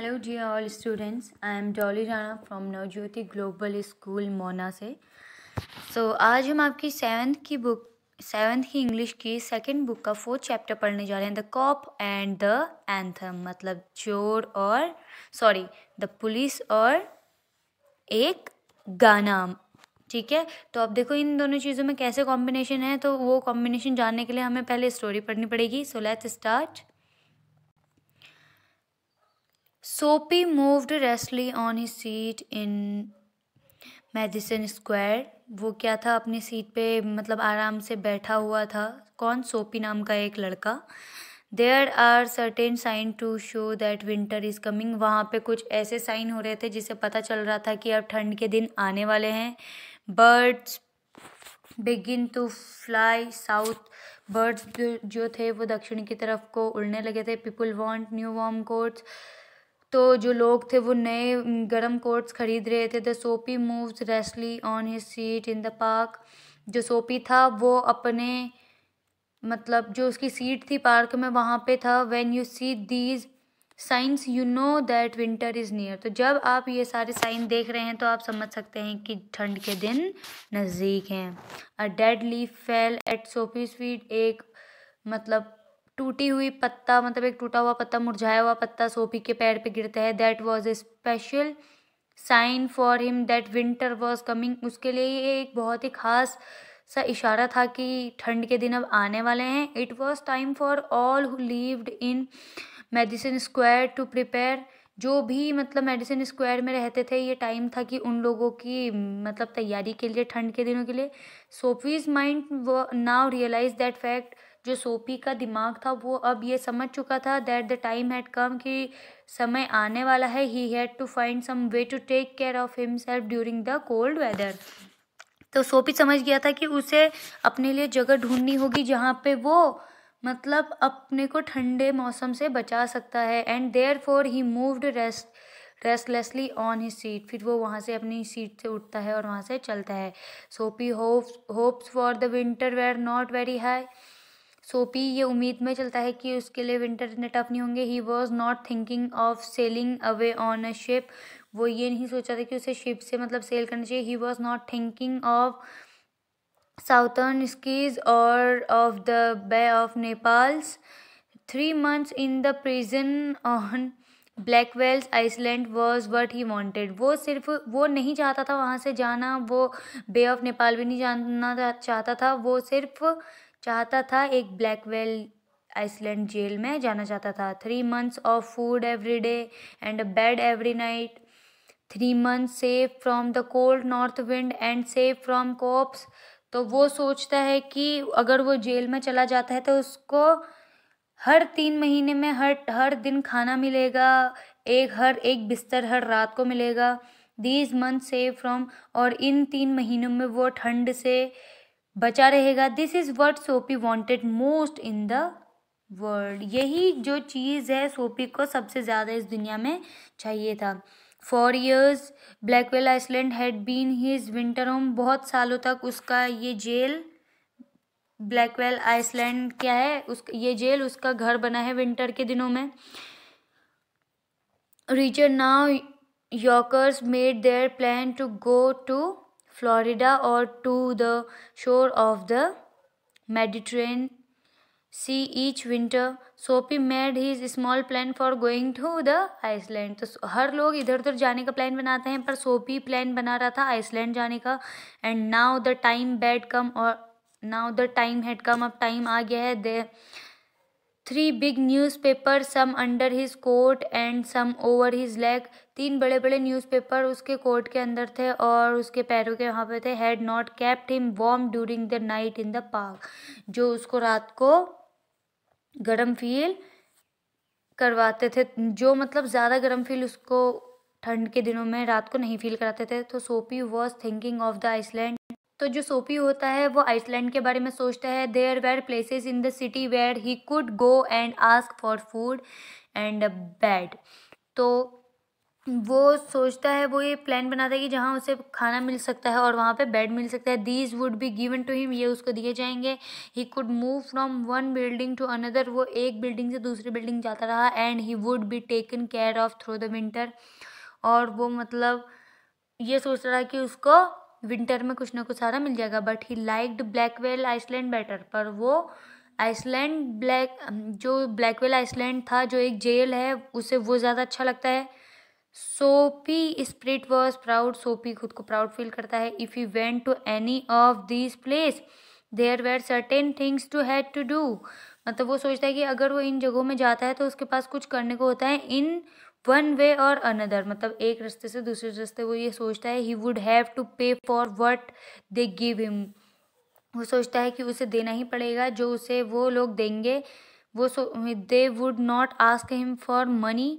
Hello जी all students I am Dolly Rana from Navjyoti global school Mona से so so, आज हम आपकी सेवन्थ की बुक सेवन्थ की इंग्लिश की सेकंड बुक का फोर्थ चैप्टर पढ़ने जा रहे हैं the cop and the anthem मतलब चोर और सॉरी द पुलिस और एक गाना ठीक है तो अब देखो इन दोनों चीज़ों में कैसे कॉम्बिनेशन है तो वो कॉम्बिनेशन जानने के लिए हमें पहले स्टोरी पढ़नी पड़ेगी so let's start Soapy moved restlessly on his seat in Madison Square. वो क्या था अपनी सीट पे मतलब आराम से बैठा हुआ था कौन सोपी नाम का एक लड़का there are certain sign to show that winter is coming वहाँ पे कुछ ऐसे साइन हो रहे थे जिसे पता चल रहा था कि अब ठंड के दिन आने वाले हैं birds begin to fly south birds जो थे वो दक्षिण की तरफ को उड़ने लगे थे people want new warm coats तो जो लोग थे वो नए गर्म कोट्स खरीद रहे थे the Soapy moves restlessly on his seat in the park जो सोपी था वो अपने मतलब जो उसकी सीट थी पार्क में वहाँ पे था when you see these signs you know that winter is near तो जब आप ये सारे साइन देख रहे हैं तो आप समझ सकते हैं कि ठंड के दिन नज़दीक हैं a dead leaf fell at Soapy sweet एक मतलब टूटी हुई पत्ता मतलब एक टूटा हुआ पत्ता मुरझाया हुआ पत्ता सोफी के पैर पे गिरता है that was a special sign for him that winter was coming उसके लिए ये एक बहुत ही खास सा इशारा था कि ठंड के दिन अब आने वाले हैं it was time for all who lived in Madison Square to prepare जो भी मतलब मेडिसिन स्क्वायर में रहते थे ये टाइम था कि उन लोगों की मतलब तैयारी के लिए ठंड के दिनों के लिए Soapy's mind now realise that fact जो सोपी का दिमाग था वो अब ये समझ चुका था that the time had come कि समय आने वाला है he had to find some way to take care of himself during the cold weather तो सोपी समझ गया था कि उसे अपने लिए जगह ढूंढनी होगी जहाँ पे वो मतलब अपने को ठंडे मौसम से बचा सकता है and therefore he moved rest restlessly on he seat फिर वो वहाँ से अपनी सीट से उठता है और वहाँ से चलता है Soapy hopes hopes for the winter were not very high Soapy ये उम्मीद में चलता है कि उसके लिए विंटर इतने टफ नहीं होंगे he was not thinking of sailing away on a ship वो ये नहीं सोचा था कि उसे शिप से मतलब सेल करना चाहिए he was not thinking of southern skies or of the Bay of Naples three months in the prison on Blackwell's Island was what he wanted वो सिर्फ वो नहीं चाहता था वहाँ से जाना वो बे ऑफ नेपाल भी नहीं जानना चाहता था वो सिर्फ चाहता था एक ब्लैकवेल आइसलैंड जेल में जाना चाहता था three months of food every day and bed every night three month safe from the cold north wind and safe from cops तो वो सोचता है कि अगर वो जेल में चला जाता है तो उसको हर तीन महीने में हर हर दिन खाना मिलेगा एक हर एक बिस्तर हर रात को मिलेगा दीज मंथ सेव फ्रॉम और इन तीन महीनों में वो ठंड से बचा रहेगा this is what Soapy wanted most in the world यही जो चीज़ है सोपी को सबसे ज़्यादा इस दुनिया में चाहिए था for years Blackwell Island had been his winter home बहुत सालों तक उसका ये जेल ब्लैकवेल आइसलैंड क्या है उस ये जेल उसका घर बना है विंटर के दिनों में Richard now Yorkers made their plan to go to Florida or to the shore of the Mediterranean Sea each winter Soapy made his small plan for going to the island तो हर लोग इधर उधर जाने का प्लान बनाते हैं पर सोपी प्लान बना रहा था आइसलैंड जाने का and now the time had come और now the time had come अब टाइम आ गया है the three big newspaper some under his coat and some over his leg तीन बड़े बड़े न्यूज़पेपर उसके कोट के अंदर थे और उसके पैरों के वहाँ पे थे had not kept him warm during the night in the park जो उसको रात को गर्म फील करवाते थे जो मतलब ज़्यादा गर्म फील उसको ठंड के दिनों में रात को नहीं फील कराते थे तो Soapy was thinking of the island तो जो सोपी होता है वो आइसलैंड के बारे में सोचता है there were places in the city where he could go and ask for food and a bed तो वो सोचता है वो ये प्लान बनाता है कि जहाँ उसे खाना मिल सकता है और वहाँ पे बेड मिल सकता है these would be given to him ये उसको दिए जाएंगे he could move from one building to another वो एक बिल्डिंग से दूसरी बिल्डिंग जाता रहा and he would be taken care of through the winter और वो मतलब ये सोच रहा है कि उसको विंटर में कुछ ना कुछ सारा मिल जाएगा but he liked Blackwell Island better पर वो आइसलैंड ब्लैक जो ब्लैकवेल आइसलैंड था जो एक जेल है उसे वो ज़्यादा अच्छा लगता है सोपी स्प्रिट वॉज प्राउड सोपी खुद को प्राउड फील करता है if you went to any of this place there were certain things to had to do मतलब वो सोचता है कि अगर वो इन जगहों में जाता है तो उसके पास कुछ करने को होता है इन वन वे और अनदर मतलब एक रास्ते से दूसरे रास्ते वो ये सोचता है he would have to pay for what they give him वो सोचता है कि उसे देना ही पड़ेगा जो उसे वो लोग देंगे वो they would not ask him for money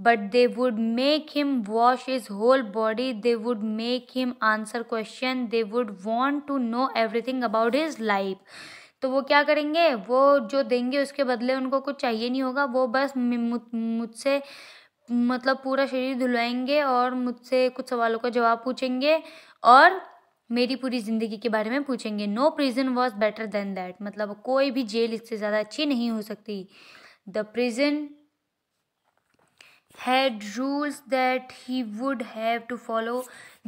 but they would make him wash his whole body they would make him answer question they would want to know everything about his life तो वो क्या करेंगे वो जो देंगे उसके बदले उनको कुछ चाहिए नहीं होगा वो बस मुझसे मतलब पूरा शरीर धुलवाएंगे और मुझसे कुछ सवालों का जवाब पूछेंगे और मेरी पूरी ज़िंदगी के बारे में पूछेंगे no prison was better than that मतलब कोई भी जेल इससे ज़्यादा अच्छी नहीं हो सकती the prison had rules that he would have to follow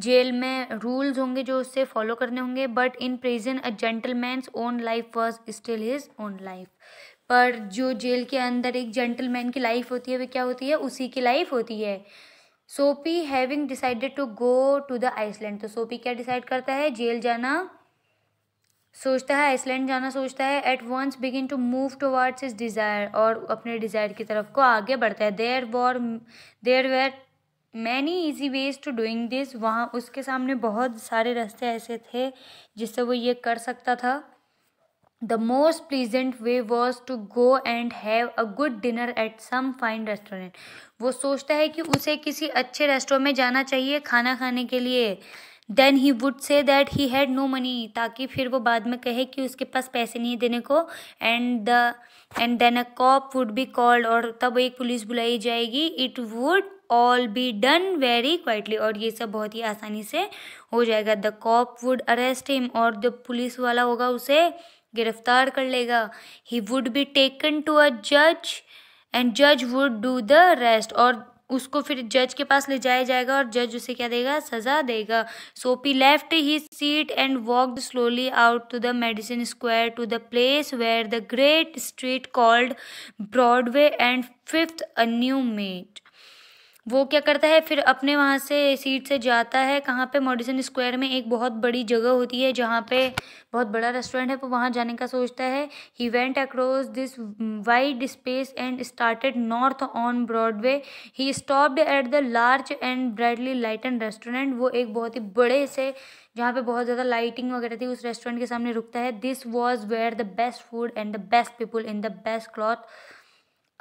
जेल में रूल्स होंगे जो उससे फॉलो करने होंगे but in prison a gentleman own life was still his own life पर जो जेल के अंदर एक जेंटलमैन की लाइफ होती है वह क्या होती है उसी की लाइफ होती है Soapy having decided to go to the island तो सोपी क्या डिसाइड करता है जेल जाना सोचता है आइसलैंड जाना सोचता है at once begin to move towards his desire और अपने डिज़ायर की तरफ को आगे बढ़ता है there war there were many easy ways to doing this वहाँ उसके सामने बहुत सारे रास्ते ऐसे थे जिससे वो ये कर सकता था The most pleasant way was to go and have a good dinner at some fine restaurant. वो सोचता है कि उसे किसी अच्छे रेस्टोरेंट में जाना चाहिए खाना खाने के लिए then he would say that he had no money ताकि फिर वो बाद में कहे कि उसके पास पैसे नहीं है देने को and the end then a cop would be called और तब एक पुलिस बुलाई जाएगी it would all be done very quietly और ये सब बहुत ही आसानी से हो जाएगा the corp would arrest him और जो पुलिस वाला होगा उसे गिरफ्तार कर लेगा ही would be taken to a जज एंड जज वुड डू द रेस्ट और उसको फिर जज के पास ले जाया जाएगा और जज उसे क्या देगा सज़ा देगा Soapy left his seat and walked slowly out to the Madison Square to the place where the great street called Broadway and Fifth Avenue met वो क्या करता है फिर अपने वहाँ से सीट से जाता है कहाँ पे मॉडिसन स्क्वायर में एक बहुत बड़ी जगह होती है जहाँ पे बहुत बड़ा रेस्टोरेंट है वो वहाँ जाने का सोचता है he went across this wide space and started north on Broadway he stopped at the large and brightly light and restaurant वो एक बहुत ही बड़े से जहाँ पे बहुत ज़्यादा लाइटिंग वगैरह थी उस रेस्टोरेंट के सामने रुकता है this was where the best food and the best people in the best cloth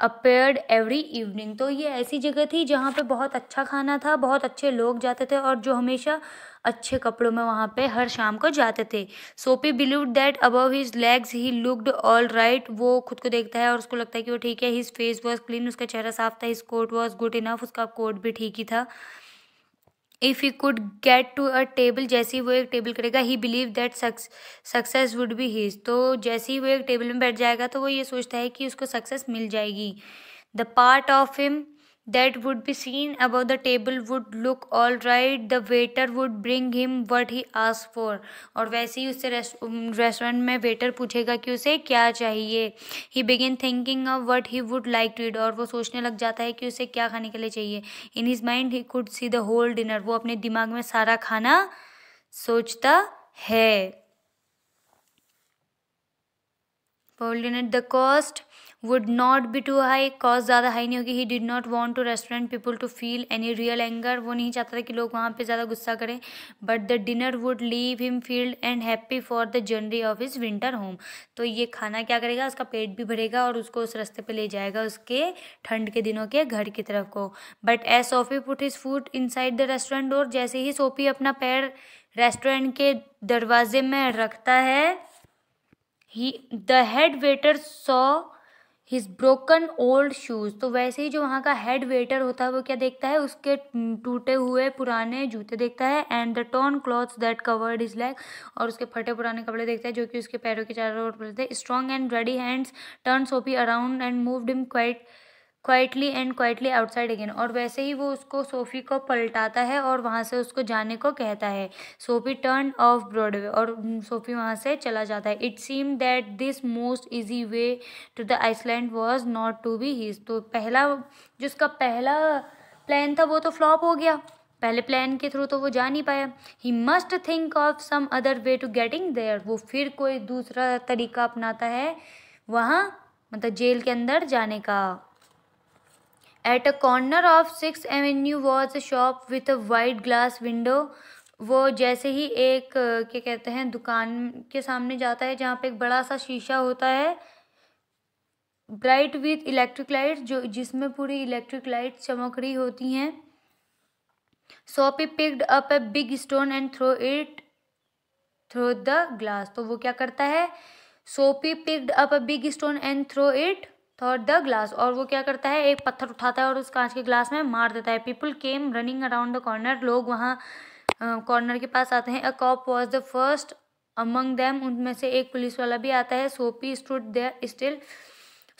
appeared every evening तो ये ऐसी जगह थी जहाँ पे बहुत अच्छा खाना था बहुत अच्छे लोग जाते थे और जो हमेशा अच्छे कपड़ों में वहाँ पे हर शाम को जाते थे Soapy believe that above his legs he looked all right वो खुद को देखता है और उसको लगता है कि वो ठीक है हिज फेस वॉज क्लीन उसका चेहरा साफ था his coat was good enough उसका कोट भी ठीक ही था if he could get to a table जैसे ही वो एक टेबल करेगा he believe that success would be his तो जैसे ही वो एक टेबल में बैठ जाएगा तो वो ये सोचता है कि उसको सक्सेस मिल जाएगी the part of him that would be seen above the table would look all right the waiter would bring him what he asked for और वैसे ही उससे रेस्टोरेंट में वेटर पूछेगा कि उसे क्या चाहिए he begin thinking of what he would like to eat और वो सोचने लग जाता है कि उसे क्या खाने के लिए चाहिए in his mind he could see the whole dinner वो अपने दिमाग में सारा खाना सोचता है whole dinner the cost would not be too high cost ज़्यादा हाई नहीं होगी he did not want to restaurant people to feel any real anger वो नहीं चाहता था कि लोग वहाँ पर ज़्यादा गुस्सा करें but the dinner would leave him filled and happy for the journey of his winter home तो ये खाना क्या करेगा उसका पेट भी भरेगा और उसको उस रास्ते पर ले जाएगा उसके ठंड के दिनों के घर की तरफ को but as Soapy put his food inside the restaurant door जैसे ही सोफी अपना पैर रेस्टोरेंट के दरवाजे में रखता है he the head waiter saw his broken old shoes तो वैसे ही जो वहाँ का हेड वेटर होता है वो क्या देखता है उसके टूटे हुए पुराने जूते देखता है and the torn clothes that covered his legs और उसके फटे पुराने कपड़े देखता है जो कि उसके पैरों के चारों ओर पड़ते हैं strong and ready hands turn Soapy around and moved him quite quietly and quietly outside again और वैसे ही वो उसको सोफ़ी को पलटाता है और वहाँ से उसको जाने को कहता है सोफ़ी टर्न ऑफ ब्रॉडवे और सोफ़ी वहाँ से चला जाता है it seem that this most easy way to the island was not to be his तो पहला जिसका पहला प्लान था वो तो फ्लॉप हो गया पहले प्लान के थ्रू तो वो जा नहीं पाया he must think of some other way to getting there वो फिर कोई दूसरा तरीका अपनाता है वहाँ मतलब जेल के अंदर जाने का at a corner of six avenue was a shop with a white glass window वो जैसे ही एक क्या कहते हैं दुकान के सामने जाता है जहाँ पे एक बड़ा सा शीशा होता है ब्राइट विथ इलेक्ट्रिक लाइट जो जिसमें पूरी इलेक्ट्रिक लाइट चमक रही होती हैं Soapy picked up a big stone and throw it through the glass तो वो क्या करता है Soapy picked up a big stone and throw it through the glass और वो क्या करता है एक पत्थर उठाता है और उस कांच के ग्लास में मार देता है people came running around the corner लोग वहाँ कॉर्नर के पास आते हैं a cop was the first among them उनमें से एक पुलिस वाला भी आता है सोपी स्टूड देयर स्टिल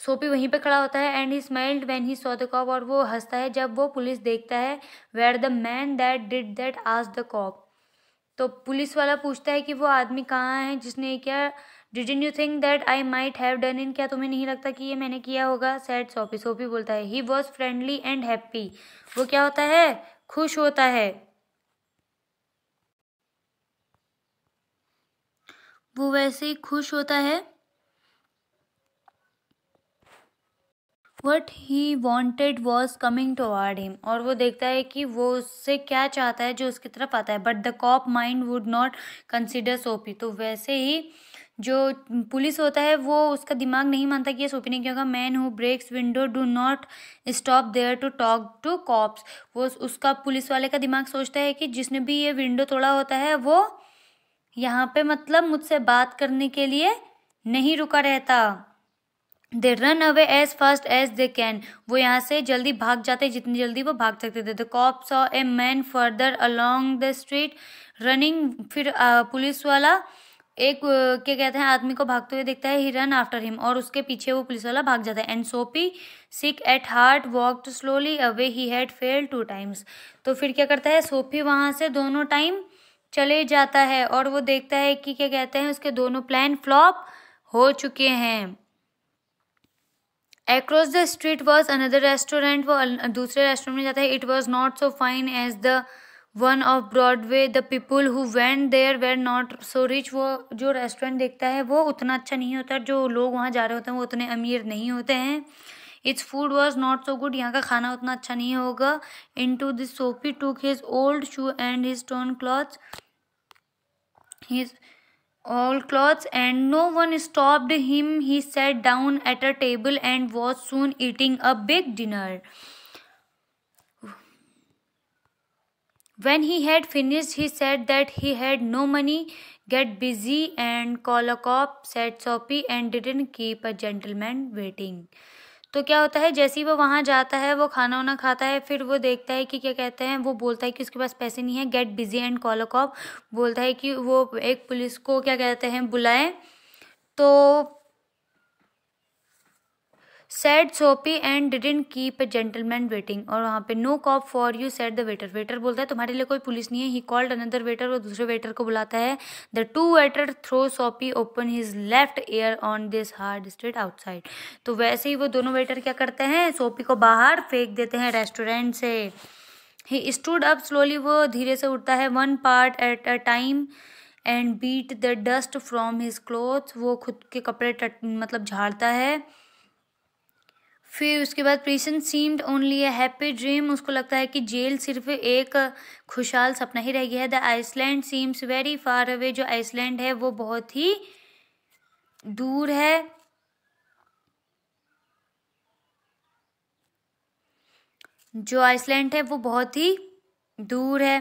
सोपी वहीं पे खड़ा होता है and he smiled when he saw the cop और वो हंसता है जब वो पुलिस देखता है where the man that did that आज द कॉप तो पुलिस वाला पूछता है कि वो आदमी कहाँ है जिसने क्या didn't you think that I might have done in क्या तुम्हें नहीं लगता कि ये मैंने किया होगा सैड सोपी सोपी बोलता है he was friendly and happy वो क्या होता है खुश होता है वो वैसे ही खुश होता है what he wanted was coming toward him और वो देखता है कि वो उससे क्या चाहता है जो उसकी तरफ आता है but the cop mind would not consider Soapy तो वैसे ही जो पुलिस होता है वो उसका दिमाग नहीं मानता कि ये ने की होगा man who breaks window do not stop there to talk to cops वो उसका पुलिस वाले का दिमाग सोचता है कि जिसने भी ये विंडो तोड़ा होता है वो यहाँ पे मतलब मुझसे बात करने के लिए नहीं रुका रहता they run away as fast as they can वो यहाँ से जल्दी भाग जाते जितनी जल्दी वो भाग सकते थे the cops saw a man further along the street running फिर पुलिस वाला एक क्या कहते हैं आदमी को भागते हुए देखता है ही रन आफ्टर हिम और उसके पीछे वो पुलिस वाला भाग जाता है and Soapy sick at heart walked slowly away he had fail two times तो फिर क्या करता है सोफी वहाँ से दोनों टाइम चले जाता है और वो देखता है कि क्या कहते हैं उसके दोनों प्लान फ्लॉप हो चुके हैं across the street was another restaurant वो दूसरे रेस्टोरेंट में जाता है it was not so fine as the one of Broadway the people who went there were not so rich वो जो रेस्टोरेंट देखता है वो उतना अच्छा नहीं होता जो लोग वहाँ जा रहे होते हैं वो उतने अमीर नहीं होते हैं its food was not so good यहाँ का खाना उतना अच्छा नहीं होगा into this Soapy took his old shoe and his torn cloth his all clothes and no one stopped him he sat down at a table and was soon eating a big dinner When he had finished, he said that he had no money. Get busy and call a cop, said Soppy, and didn't keep a gentleman waiting. तो क्या होता है जैसे ही वो वहाँ जाता है वो खाना वाना खाता है फिर वो देखता है कि क्या कहते हैं वो बोलता है कि उसके पास पैसे नहीं है get busy and call a cop बोलता है कि वो एक पुलिस को क्या कहते हैं बुलाएं तो said Soapy and didn't keep a gentleman waiting और वहाँ पे no cop for you said the waiter waiter बोलता है तुम्हारे लिए कोई पुलिस नहीं है ही कॉल्ड अनदर वेटर और दूसरे वेटर को बुलाता है the two waiter throw Soapy open his left ear on this hard street outside तो वैसे ही वो दोनों वेटर क्या करते हैं सोपी को बाहर फेंक देते हैं रेस्टोरेंट से ही स्टूड अप स्लोली वो धीरे से उठता है one part at a time and beat the dust from his cloth वो खुद के कपड़े मतलब झाड़ता है फिर उसके बाद prison seemed only a happy dream उसको लगता है कि जेल सिर्फ एक खुशहाल सपना ही रह गया है the island seems very far away जो आइसलैंड है वो बहुत ही दूर है जो आइसलैंड है वो बहुत ही दूर है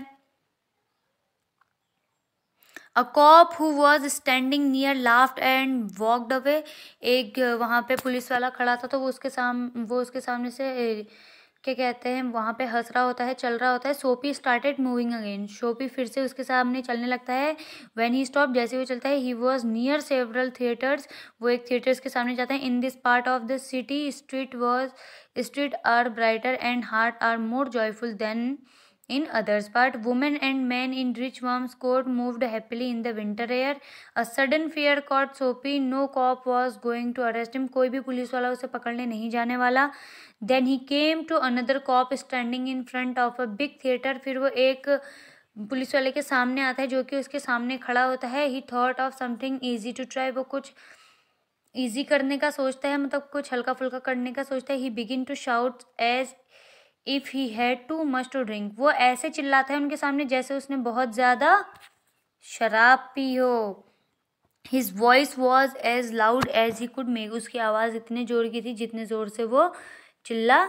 a cop who was standing near laughed and walked away एक uh, वहाँ पे पुलिस वाला खड़ा था तो वो उसके साम वो उसके सामने से क्या कहते हैं वहाँ पे हंस रहा होता है चल रहा होता है सोपी स्टार्टेड मूविंग अगेन शोपी फिर से उसके सामने चलने लगता है वैन ही स्टॉप जैसे वो चलता है he was near several theaters वो एक थिएटर्स के सामने जाते हैं in this part of the city street was street are brighter and heart are more joyful than in others part women and man in rich warm coat moved happily in the winter air a sudden fear caught Soapy no cop was going to arrest him कोई भी police वाला उसे पकड़ने नहीं जाने वाला then he came to another cop standing in front of a big theater फिर वो एक पुलिस वाले के सामने आता है जो कि उसके सामने खड़ा होता है he thought of something easy to try वो कुछ ईजी करने का सोचता है मतलब कुछ हल्का फुल्का करने का सोचता है he begin to shout as if he had too much to drink वो ऐसे चिल्लाता है उनके सामने जैसे उसने बहुत ज़्यादा शराब पी हो his voice was as loud as he could make उसकी आवाज़ इतने ज़ोर की थी जितने ज़ोर से वो चिल्ला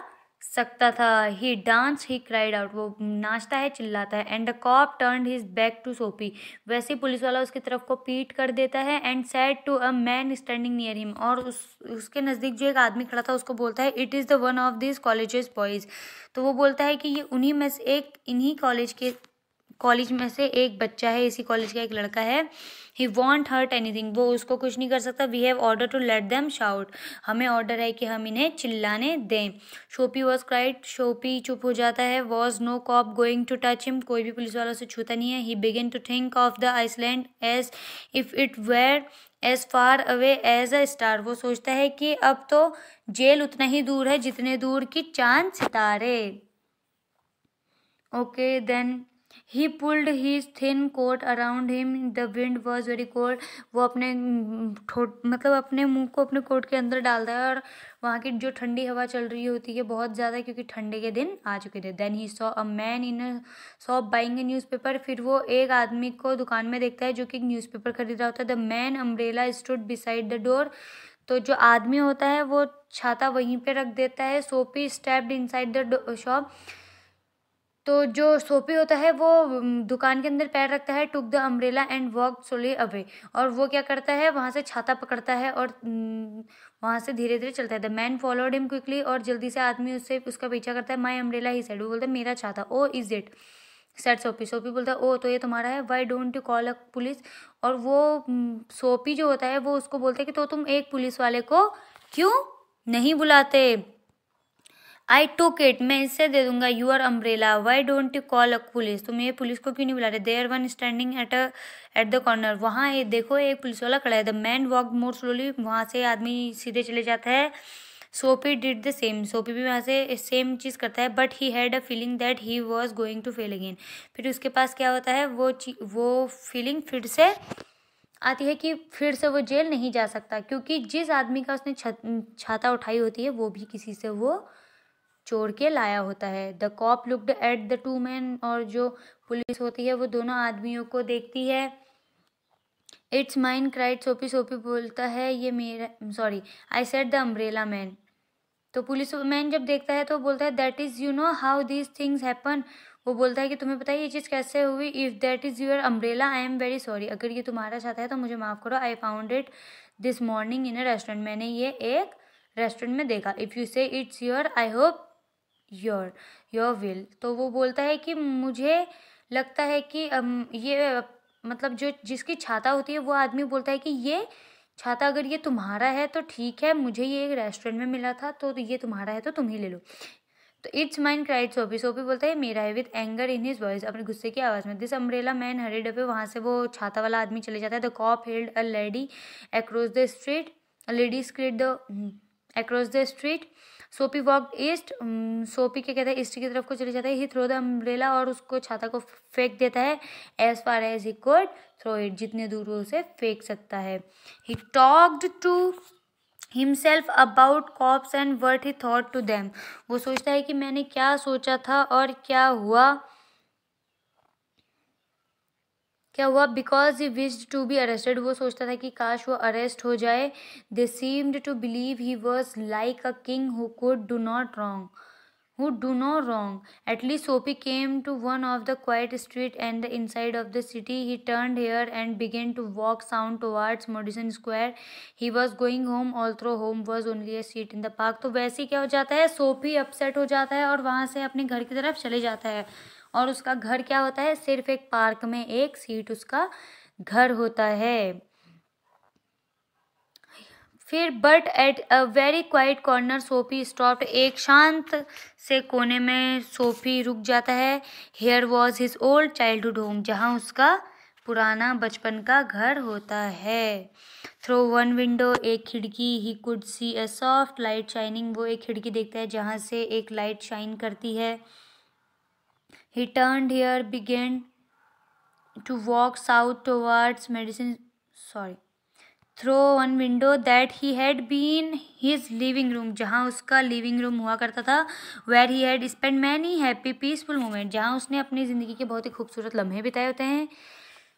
सकता था he dance he cried out वो नाचता है चिल्लाता है and the cop turn his back to Soapy वैसे ही पुलिस वाला उसकी तरफ को पीट कर देता है and said to a man standing near him और उस उसके नज़दीक जो एक आदमी खड़ा था उसको बोलता है it is the one of this colleges boys तो वो बोलता है कि ये उन्हीं में से एक इन्हीं कॉलेज के कॉलेज में से एक बच्चा है इसी कॉलेज का एक लड़का है ही वॉन्ट हर्ट एनीथिंग वो उसको कुछ नहीं कर सकता we have order to let them shout हमें ऑर्डर है कि हम इन्हें चिल्लाने दें शोपी वॉज क्राइट शोपी चुप हो जाता है was no cop going to touch him कोई भी पुलिस वालों से छूता नहीं है he begin to think of the island as if it were as far away as a star वो सोचता है कि अब तो जेल उतना ही दूर है जितने दूर की चांद सितारे okay then he pulled his thin coat around him the wind was very cold वो अपने मतलब अपने मुंह को अपने कोट के अंदर डालता है और वहाँ की जो ठंडी हवा चल रही होती है बहुत ज़्यादा क्योंकि ठंडे के दिन आ चुके थे then he saw a man in a shop buying a newspaper फिर वो एक आदमी को दुकान में देखता है जो कि न्यूज़ पेपर खरीद रहा होता है the man umbrella stood beside the door तो जो आदमी होता है वो छाता वहीं पे रख देता है सोपी स्टेप्ड इनसाइड द शॉप तो जो सोपी होता है वो दुकान के अंदर पैर रखता है took the umbrella and walk slowly away और वो क्या करता है वहाँ से छाता पकड़ता है और वहाँ से धीरे धीरे चलता है the man followed him quickly और जल्दी से आदमी उससे उसका पीछा करता है माई अम्ब्रेला ही सेड वो बोलता है मेरा छाता ओ इज इट सेट सोपी सोपी बोलता है ओ तो ये तुम्हारा है why don't you call a police और वो सोपी जो होता है वो उसको बोलता है कि तो तुम एक पुलिस वाले को क्यों नहीं बुलाते आई टू इट मैं इससे दे दूंगा your umbrella why don't you call a police तुम ये पुलिस को क्यों नहीं बुला रहे are one standing at a at the corner वहाँ ये देखो एक पुलिस वाला खड़ा है the man walk more slowly वहाँ से आदमी सीधे चले जाता है सोपी डिड द सेम सोपी भी वहाँ से सेम चीज़ करता है but he had a feeling that he was going to fail again फिर उसके पास क्या होता है वो वो फीलिंग फिर से आती है कि फिर से वो जेल नहीं जा सकता क्योंकि जिस आदमी का उसने छाता उठाई होती है वो भी किसी से वो चोर के लाया होता है the cop looked at the two man और जो पुलिस होती है वो दोनों आदमियों को देखती है इट्स माइन क्राइट सोपी सोपी बोलता है ये मेरा sorry I said the umbrella man तो पुलिस मैन जब देखता है तो बोलता है that is you know how these things happen वो बोलता है कि तुम्हें पता है ये चीज़ कैसे हुई if that is your umbrella I am very sorry अगर ये तुम्हारा चाहता है तो मुझे माफ़ करो I found it this morning in a restaurant मैंने ये एक रेस्टोरेंट में देखा if you say it's your I hope your your will तो वो बोलता है कि मुझे लगता है कि ये मतलब जो जिसकी छाता होती है वो आदमी बोलता है कि ये छाता अगर ये तुम्हारा है तो ठीक है मुझे ये एक रेस्टोरेंट में मिला था तो ये तुम्हारा है तो तुम ही ले लो तो इट्स माइन क्राइड सोपी सोपी बोलता है मेरा है with anger in his voice अपने गुस्से की आवाज़ में दिस अम्ब्रेला मैन हरे डबे वहाँ से वो छाता वाला आदमी चले जाता है the cop held a lady across the street ladies street the across the street Soapy walk east Soapy क्या कहते हैं ईस्ट की तरफ को चले जाता है ही थ्रो द अम्ब्रेला और उसको छाता को फेंक देता है as far as he could throw it जितने दूर वो उसे फेंक सकता है he talked to himself about cops and what he thought to them वो सोचता है कि मैंने क्या सोचा था और क्या हुआ क्या हुआ because he wished to be arrested वो सोचता था कि काश वो अरेस्ट हो जाए they seemed to believe he was like a king who could do not wrong who do no wrong at least Soapy came to one of the quiet street and the inside of the city he turn here and began to walk sound towards Madison Square he was going home all throw home was only a seat in the park तो वैसे ही क्या हो जाता है सोपी upset हो जाता है और वहाँ से अपने घर की तरफ चले जाता है और उसका घर क्या होता है सिर्फ एक पार्क में एक सीट उसका घर होता है फिर but at a very quiet corner Soapy stop एक शांत से कोने में सोफी रुक जाता है here was his old childhood home जहाँ उसका पुराना बचपन का घर होता है थ्रो वन विंडो एक खिड़की he could see a soft light shining वो एक खिड़की देखता है जहाँ से एक लाइट शाइन करती है He turned here, began to walk south towards medicine. Sorry. through one window that he had been his living room जहाँ उसका living room हुआ करता था where he had spent many happy peaceful moments जहाँ उसने अपनी ज़िंदगी के बहुत ही खूबसूरत लम्हे बिताए होते हैं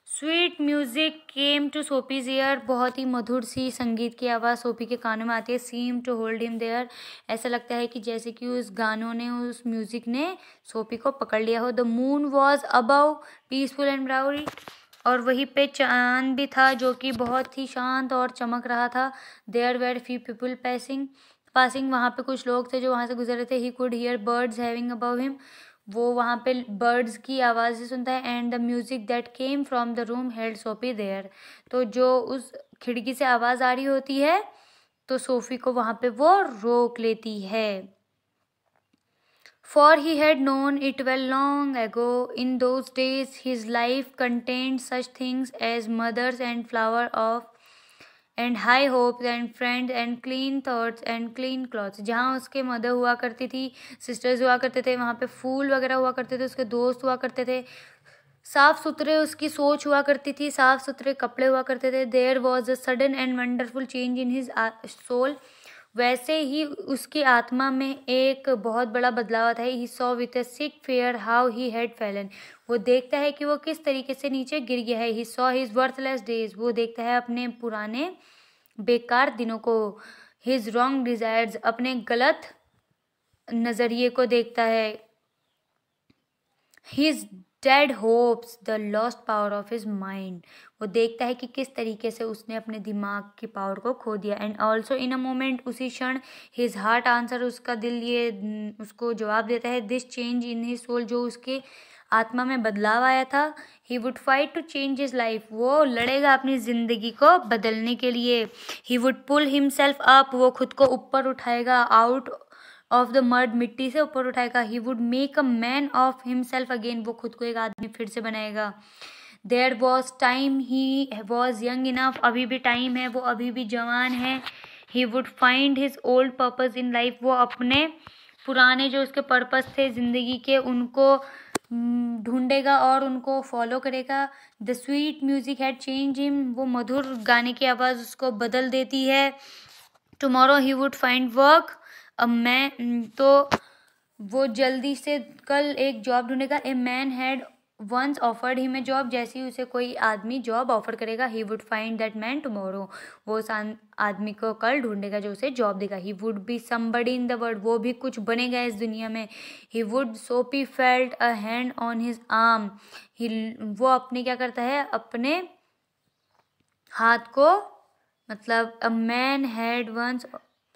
sweet music came to Soapy's ear बहुत ही मधुर सी संगीत की आवाज़ सोपी के कानों में आती है seem to hold him there ऐसा लगता है कि जैसे कि उस गानों ने उस म्यूज़िक ने सोपी को पकड़ लिया हो the moon was above peaceful and broad और वहीं पे चांद भी था जो कि बहुत ही शांत और चमक रहा था there were few people passing passing वहाँ पे कुछ लोग थे जो वहाँ से गुजर रहे थे he could hear birds having above him वो वहाँ पे बर्ड्स की आवाज़ें सुनता है and the music that came from the room held Soapy there तो जो उस खिड़की से आवाज़ आ रही होती है तो सोफ़ी को वहाँ पे वो रोक लेती है for he had known it well long ago in those days his life content such things as mothers and flower of and high hopes and friends and clean thoughts and clean clothes जहाँ उसके mother हुआ करती थी sisters हुआ करते थे वहाँ पे फूल वगैरह हुआ करते थे उसके दोस्त हुआ करते थे साफ़ सुथरे उसकी सोच हुआ करती थी साफ़ सुथरे कपड़े हुआ करते थे there was a sudden and wonderful change in his soul वैसे ही उसकी आत्मा में एक बहुत बड़ा बदलाव आता है he saw with a sick fear how he had fallen वो देखता है कि वो किस तरीके से नीचे गिर गया है he saw his worthless days वो देखता है अपने पुराने बेकार दिनों को हिज रॉन्ग डिज़ायर्स अपने गलत नज़रिए को देखता है his dead hopes the lost power of his mind वो देखता है कि किस तरीके से उसने अपने दिमाग की पावर को खो दिया and also in a moment उसी क्षण हिज हार्ट आंसर उसका दिल ये उसको जवाब देता है this change in his soul जो उसके आत्मा में बदलाव आया था he would fight to change his life वो लड़ेगा अपनी ज़िंदगी को बदलने के लिए he would pull himself up वो खुद को ऊपर उठाएगा आउट ऑफ द मर्ड मिट्टी से ऊपर उठाएगा he would make a man of himself again वो खुद को एक आदमी फिर से बनाएगा there was time he was young enough अभी भी टाइम है वो अभी भी जवान है he would find his old purpose in life वो अपने पुराने जो उसके पर्पज़ थे ज़िंदगी के उनको हम्म, ढूंढेगा और उनको फॉलो करेगा the sweet music had change him वो मधुर गाने की आवाज़ उसको बदल देती है tomorrow he would find work अब मैं तो वो जल्दी से कल एक जॉब ढूंढेगा a man had once offered he में जॉब जैसे ही उसे कोई आदमी जॉब ऑफर करेगा he would find that man tomorrow वो उस आदमी को कल ढूंढेगा जो उसे जॉब देगा he would be somebody in the world वो भी कुछ बनेगा इस दुनिया में he would Soapy felt a hand on his arm he वो अपने क्या करता है अपने हाथ को मतलब a man had once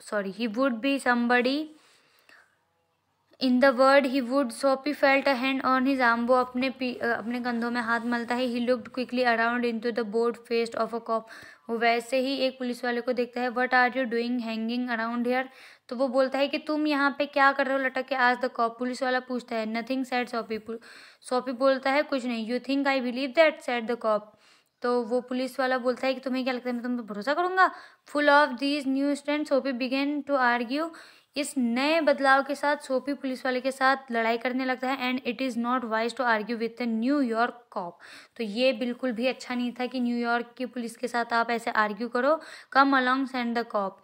sorry he would be somebody in the word he would Soapy felt a hand on his arm वो अपने अपने कंधों में हाथ मलता है he looked quickly around in into the broad face of a cop वो वैसे ही एक पुलिस वाले को देखता है what are you doing hanging around here तो वो बोलता है कि तुम यहाँ पे क्या कर रहे हो लटक के आज द कॉप पुलिस वाला पूछता है नथिंग सैड सॉपी सॉपी बोलता है कुछ नहीं you think I believe that said the cop तो वो पुलिस वाला बोलता है कि तुम्हें क्या लगता है मैं तुम पर भरोसा करूँगा full of these new stand Soapy began to argue इस नए बदलाव के साथ सोपी पुलिस वाले के साथ लड़ाई करने लगता है and it is not wise to argue with the New York cop तो ये बिल्कुल भी अच्छा नहीं था कि न्यूयॉर्क की पुलिस के साथ आप ऐसे आर्ग्यू करो come along said the cop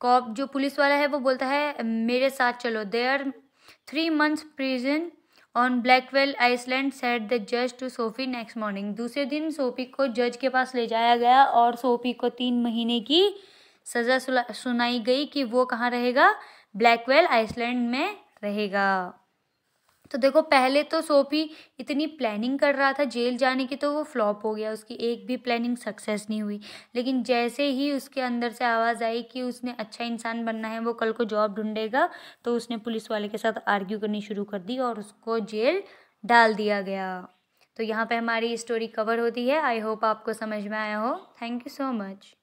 cop जो पुलिस वाला है वो बोलता है मेरे साथ चलो there three months prison on Blackwell island said the जज टू सोफी नेक्स्ट मॉर्निंग दूसरे दिन सोफी को जज के पास ले जाया गया और सोफी को तीन महीने की सज़ा सुनाई गई कि वो कहाँ रहेगा ब्लैकवेल आइसलैंड में रहेगा तो देखो पहले तो सोफी इतनी प्लानिंग कर रहा था जेल जाने की तो वो फ्लॉप हो गया उसकी एक भी प्लानिंग सक्सेस नहीं हुई लेकिन जैसे ही उसके अंदर से आवाज़ आई कि उसने अच्छा इंसान बनना है वो कल को जॉब ढूंढेगा तो उसने पुलिस वाले के साथ आर्ग्यू करनी शुरू कर दी और उसको जेल डाल दिया गया तो यहाँ पर हमारी स्टोरी कवर होती है आई होप आपको समझ में आया हो थैंक यू सो मच